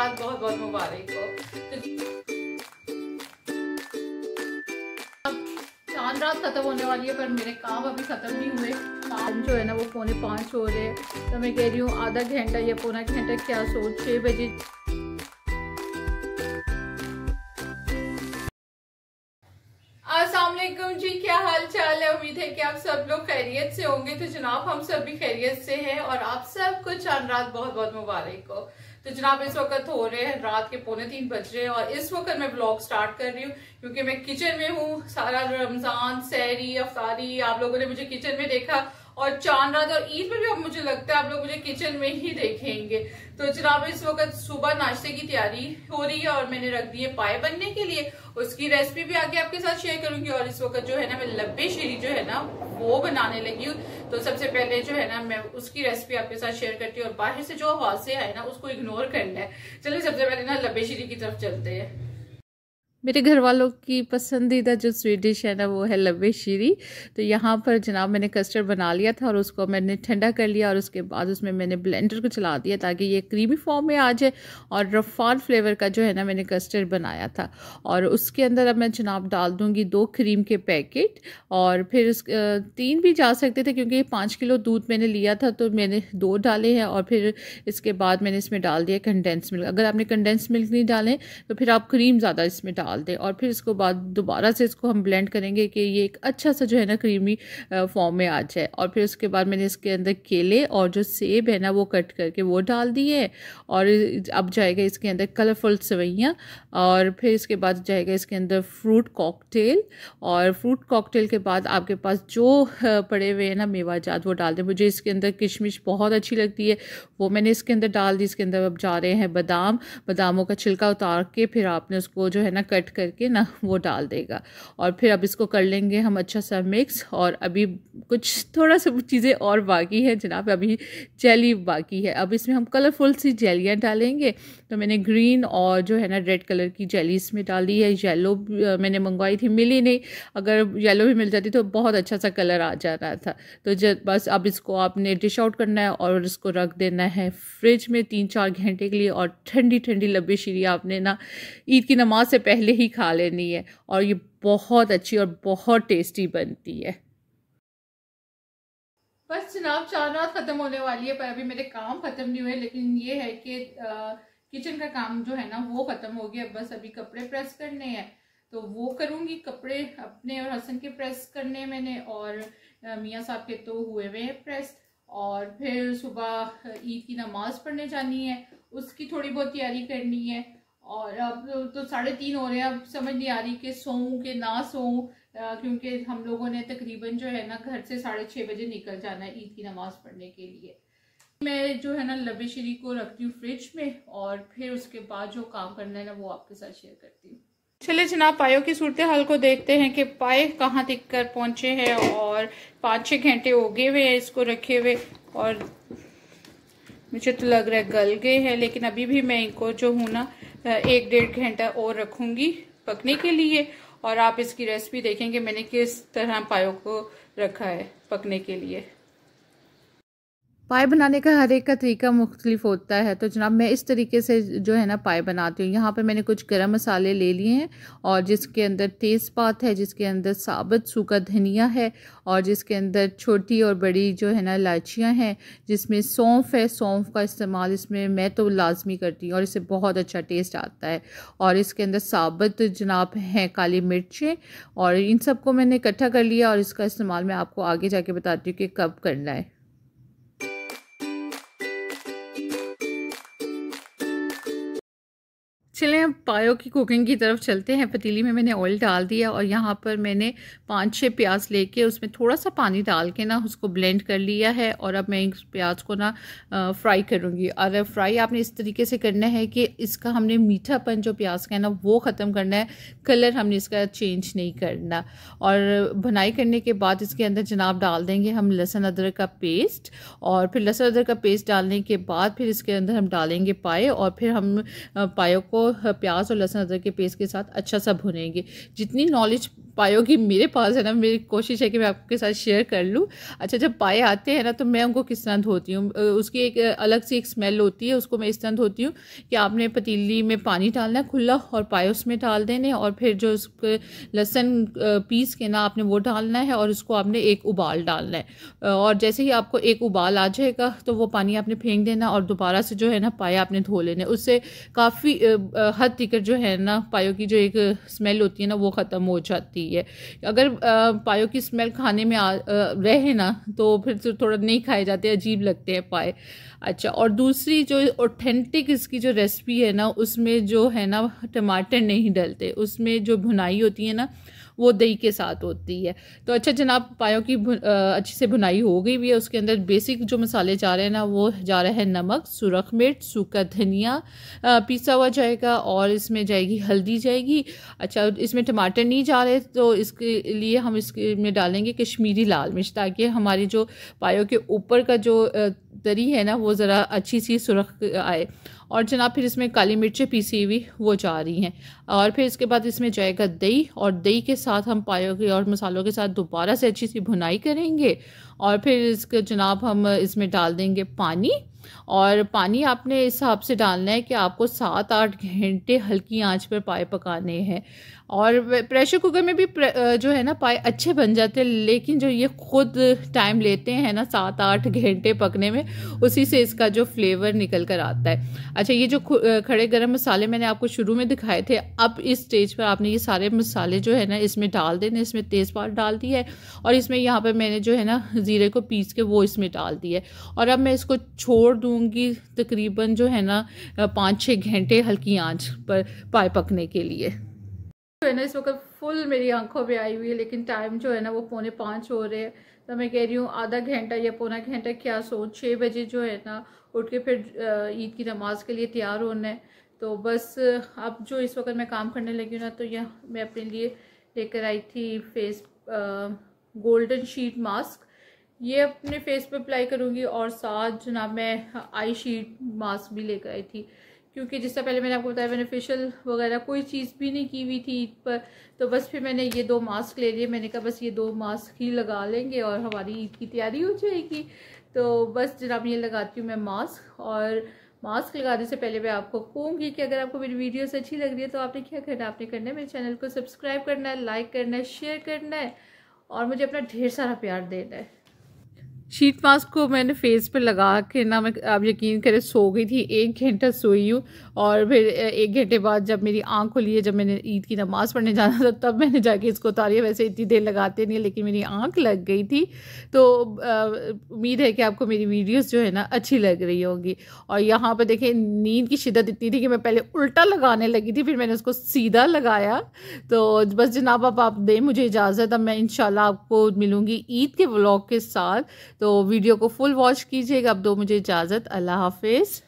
रात बहुत बहुत मुबारक हो चांद रात ख़त्म होने वाली है पर मेरे काम अभी ख़त्म नहीं हुए काम जो है ना वो पौने पाँच हो रहे हैं तो मैं कह रही हूँ आधा घंटा या पौना घंटा क्या सो छः बजे जी क्या हाल चाल है उम्मीद है कि आप सब लोग खैरियत से होंगे तो जनाब हम सब भी खैरियत से हैं और आप सब सबको चांद रात बहुत बहुत मुबारक हो तो जनाब इस वक्त हो रहे हैं रात के पौने तीन बज रहे हैं और इस वक्त मैं ब्लॉग स्टार्ट कर रही हूँ क्योंकि मैं किचन में हूँ सारा रमजान सैरी अफतारी आप लोगों ने मुझे किचन में देखा और चांद रात और ईद में भी अब मुझे लगता है आप लोग मुझे किचन में ही देखेंगे तो जनाब इस वक्त सुबह नाश्ते की तैयारी हो रही है और मैंने रख दी है पाए बनने के लिए उसकी रेसिपी भी आगे आपके साथ शेयर करूंगी और इस वक्त जो है ना मैं लब्बे शीरी जो है ना वो बनाने लगी हूँ तो सबसे पहले जो है ना मैं उसकी रेसिपी आपके साथ शेयर करती हूँ और बाहर से जो से आए ना उसको इग्नोर करना है चलिए सबसे पहले ना लब्बे शीरी की तरफ चलते हैं मेरे घर वालों की पसंदीदा जो स्वीट डिश है ना वो है लवे शीरी तो यहाँ पर जनाब मैंने कस्टर्ड बना लिया था और उसको मैंने ठंडा कर लिया और उसके बाद उसमें मैंने ब्लेंडर को चला दिया ताकि ये क्रीमी फॉर्म में आ जाए और रफान फ्लेवर का जो है ना मैंने कस्टर्ड बनाया था और उसके अंदर अब मैं जनाब डाल दूँगी दो क्रीम के पैकेट और फिर उस तीन भी जा सकते थे क्योंकि पाँच किलो दूध मैंने लिया था तो मैंने दो डाले हैं और फिर इसके बाद मैंने इसमें डाल दिया कंडेंस मिल्क अगर आपने कंडेंस मिल्क नहीं डालें तो फिर आप क्रीम ज़्यादा इसमें डाल डाल दें और फिर इसको बाद दोबारा से इसको हम ब्लेंड करेंगे कि ये एक अच्छा सा जो है ना क्रीमी फॉर्म में आ जाए और फिर उसके बाद मैंने इसके अंदर केले और जो सेब है ना वो कट करके वो डाल दिए और अब जाएगा इसके अंदर कलरफुल सेवैयाँ और फिर इसके बाद जाएगा इसके अंदर फ्रूट कॉकटेल और फ्रूट कॉकटेल के बाद आपके पास जो पड़े हुए हैं ना मेवाजात वो डाल दें मुझे इसके अंदर किशमिश बहुत अच्छी लगती है वो मैंने इसके अंदर डाल दी इसके अंदर अब जा रहे हैं बादाम बादामों का छिलका उतार के फिर आपने उसको जो है ना कट करके ना वो डाल देगा और फिर अब इसको कर लेंगे हम अच्छा सा मिक्स और अभी कुछ थोड़ा सा चीज़ें और बाकी है जनाब अभी जेली बाकी है अब इसमें हम कलरफुल सी जेलियाँ डालेंगे तो मैंने ग्रीन और जो है ना रेड कलर की जेली इसमें डाली है येलो मैंने मंगवाई थी मिली नहीं अगर येलो भी मिल जाती तो बहुत अच्छा सा कलर आ जा रहा था तो जब बस अब इसको आपने डिश आउट करना है और इसको रख देना है फ्रिज में तीन चार घंटे के लिए और ठंडी ठंडी लब्बे शीरी आपने ना ईद की नमाज से पहले अकेले ही खा लेनी है और ये बहुत अच्छी और बहुत टेस्टी बनती है बस चुनाव चार रात ख़त्म होने वाली है पर अभी मेरे काम ख़त्म नहीं हुए लेकिन ये है कि किचन का काम जो है ना वो ख़त्म हो गया बस अभी कपड़े प्रेस करने हैं तो वो करूंगी कपड़े अपने और हसन के प्रेस करने मैंने और मियाँ साहब के तो हुए हुए हैं प्रेस और फिर सुबह ईद की नमाज़ पढ़ने जानी है उसकी थोड़ी बहुत तैयारी करनी है और अब तो, तो साढ़े तीन हो रहे हैं अब समझ नहीं आ रही कि सोऊं कि ना सोऊं क्योंकि हम लोगों ने तकरीबन जो है ना घर से साढ़े छः बजे निकल जाना है ईद की नमाज़ पढ़ने के लिए मैं जो है ना लबे शरी को रखती हूँ फ्रिज में और फिर उसके बाद जो काम करना है ना वो आपके साथ शेयर करती हूँ चले जनाब पायों की सूरत हाल को देखते हैं कि पाए कहाँ तक कर पहुँचे हैं और पाँच छः घंटे हो गए हुए हैं इसको रखे हुए और मुझे तो लग रहा है गल गए हैं लेकिन अभी भी मैं इनको जो हूँ ना एक डेढ़ घंटा और रखूँगी पकने के लिए और आप इसकी रेसिपी देखेंगे मैंने किस तरह पायों को रखा है पकने के लिए पाए बनाने का हर एक का तरीका मुख्तलिफ होता है तो जनाब मैं इस तरीके से जो है ना पाए बनाती हूँ यहाँ पर मैंने कुछ गर्म मसाले ले लिए हैं और जिसके अंदर तेज़पात है जिसके अंदर साबुत सूखा धनिया है और जिसके अंदर छोटी और बड़ी जो है ना इलायचियाँ हैं जिसमें सौंफ है सौंफ का इस्तेमाल इसमें मैं तो लाजमी करती हूँ और इससे बहुत अच्छा टेस्ट आता है और इसके अंदर साबुत जनाब हैं काली मिर्चें और इन सबको मैंने इकट्ठा कर लिया और इसका इस्तेमाल मैं आपको आगे जाके बताती हूँ कि कब करना है चलें अब पायो की कुकिंग की तरफ चलते हैं पतीली में मैंने ऑयल डाल दिया और यहाँ पर मैंने पाँच छः प्याज लेके उसमें थोड़ा सा पानी डाल के ना उसको ब्लेंड कर लिया है और अब मैं इस प्याज को ना फ्राई करूँगी और फ्राई आपने इस तरीके से करना है कि इसका हमने मीठापन जो प्याज का है ना वो ख़त्म करना है कलर हमने इसका चेंज नहीं करना और बनाई करने के बाद इसके अंदर जनाब डाल देंगे हम लहसुन अदरक का पेस्ट और फिर लहसुन अदरक का पेस्ट डालने के बाद फिर इसके अंदर हम डालेंगे पाए और फिर हम पायों को प्याज और लहसुन अदरक के पेस्ट के साथ अच्छा सा भुनेंगे जितनी नॉलेज पाए होगी मेरे पास है ना मेरी कोशिश है कि मैं आपके साथ शेयर कर लूँ अच्छा जब पाए आते हैं ना तो मैं उनको किस तरह धोती हूँ उसकी एक अलग सी एक स्मेल होती है उसको मैं इस तरह धोती हूँ कि आपने पतीली में पानी डालना है खुला और पाए उसमें डाल देने और फिर जो उसके लहसन पीस के ना आपने वो डालना है और उसको आपने एक उबाल डालना है और जैसे ही आपको एक उबाल आ जाएगा तो वो पानी आपने फेंक देना और दोबारा से जो है ना पाया आपने धो लेने उससे काफ़ी हद तक जो है ना पायों की जो एक स्मेल होती है ना वो ख़त्म हो जाती है चाहिए अगर पायों की स्मेल खाने में आ, रहे ना तो फिर तो थोड़ा नहीं खाए जाते अजीब लगते हैं पाए अच्छा और दूसरी जो ऑथेंटिक इसकी जो रेसिपी है ना उसमें जो है ना टमाटर नहीं डलते उसमें जो भुनाई होती है ना वो दही के साथ होती है तो अच्छा जनाब पायों की अच्छे से भुनाई हो गई भी है उसके अंदर बेसिक जो मसाले जा रहे हैं ना वो जा रहा है नमक सुरख मिर्च सूखा धनिया पिसा हुआ जाएगा और इसमें जाएगी हल्दी जाएगी अच्छा इसमें टमाटर नहीं जा रहे तो इसके लिए हम इसके में डालेंगे कश्मीरी लाल मिर्च ताकि हमारी जो पायों के ऊपर का जो दरी है ना वो ज़रा अच्छी सी सुरख आए और जनाब फिर इसमें काली मिर्चें पीसी हुई वो जा रही हैं और फिर इसके बाद इसमें जाएगा दही और दही के साथ हम पायों के और मसालों के साथ दोबारा से अच्छी सी भुनाई करेंगे और फिर इसके जनाब हम इसमें डाल देंगे पानी और पानी आपने इस हिसाब से डालना है कि आपको सात आठ घंटे हल्की आंच पर पाए पकाने हैं और प्रेशर कुकर में भी जो है ना पाए अच्छे बन जाते हैं लेकिन जो ये खुद टाइम लेते हैं ना सात आठ घंटे पकने में उसी से इसका जो फ्लेवर निकल कर आता है अच्छा ये जो खड़े गरम मसाले मैंने आपको शुरू में दिखाए थे अब इस स्टेज पर आपने ये सारे मसाले जो है ना इसमें डाल देने इसमें तेज़पात डाल दी है और इसमें यहाँ पर मैंने जो है ना ज़ीरे को पीस के वो इसमें डाल दी है और अब मैं इसको छोड़ छोड़ दूँगी तकरीबन जो है ना पाँच छः घंटे हल्की आंच पर पाए पकने के लिए जो है ना इस वक्त फुल मेरी आंखों पे आई हुई है लेकिन टाइम जो है ना वो पौने पाँच हो रहे हैं तो मैं कह रही हूँ आधा घंटा या पौना घंटा क्या सो छः बजे जो है ना उठ के फिर ईद की नमाज़ के लिए तैयार होना है तो बस अब जो इस वक्त मैं काम करने लगी हूँ ना तो यह मैं अपने लिए लेकर आई थी फेस गोल्डन शीट मास्क ये अपने फेस पे अप्लाई करूँगी और साथ जनाब मैं आई शीट मास्क भी लेकर आई थी क्योंकि जिससे पहले मैंने आपको बताया मैंने फेशियल वगैरह कोई चीज़ भी नहीं की हुई थी ईद पर तो बस फिर मैंने ये दो मास्क ले लिए मैंने कहा बस ये दो मास्क ही लगा लेंगे और हमारी ईद की तैयारी हो जाएगी तो बस जनाब ये लगाती हूँ मैं मास्क और मास्क लगाने से पहले मैं आपको कहूँगी कि अगर आपको मेरी वीडियोस अच्छी लग रही है तो आपने क्या करना आपने करना है मेरे चैनल को सब्सक्राइब करना है लाइक करना है शेयर करना है और मुझे अपना ढेर सारा प्यार देना है शीट मास्क को मैंने फेस पे लगा के ना मैं आप यकीन करें सो गई थी एक घंटा सोई हूँ और फिर एक घंटे बाद जब मेरी आँख खुली है जब मैंने ईद की नमाज़ पढ़ने जाना था तब मैंने जाके इसको उतारिया वैसे इतनी देर लगाते नहीं लेकिन मेरी आँख लग गई थी तो उम्मीद है कि आपको मेरी वीडियोस जो है ना अच्छी लग रही होगी और यहाँ पर देखें नींद की शिदत इतनी थी कि मैं पहले उल्टा लगाने लगी थी फिर मैंने उसको सीधा लगाया तो बस जनाब आप, दें मुझे इजाज़त अब मैं इन आपको मिलूँगी ईद के ब्लॉग के साथ तो वीडियो को फुल वॉच कीजिएगा अब दो मुझे इजाज़त अल्लाह हाफिज़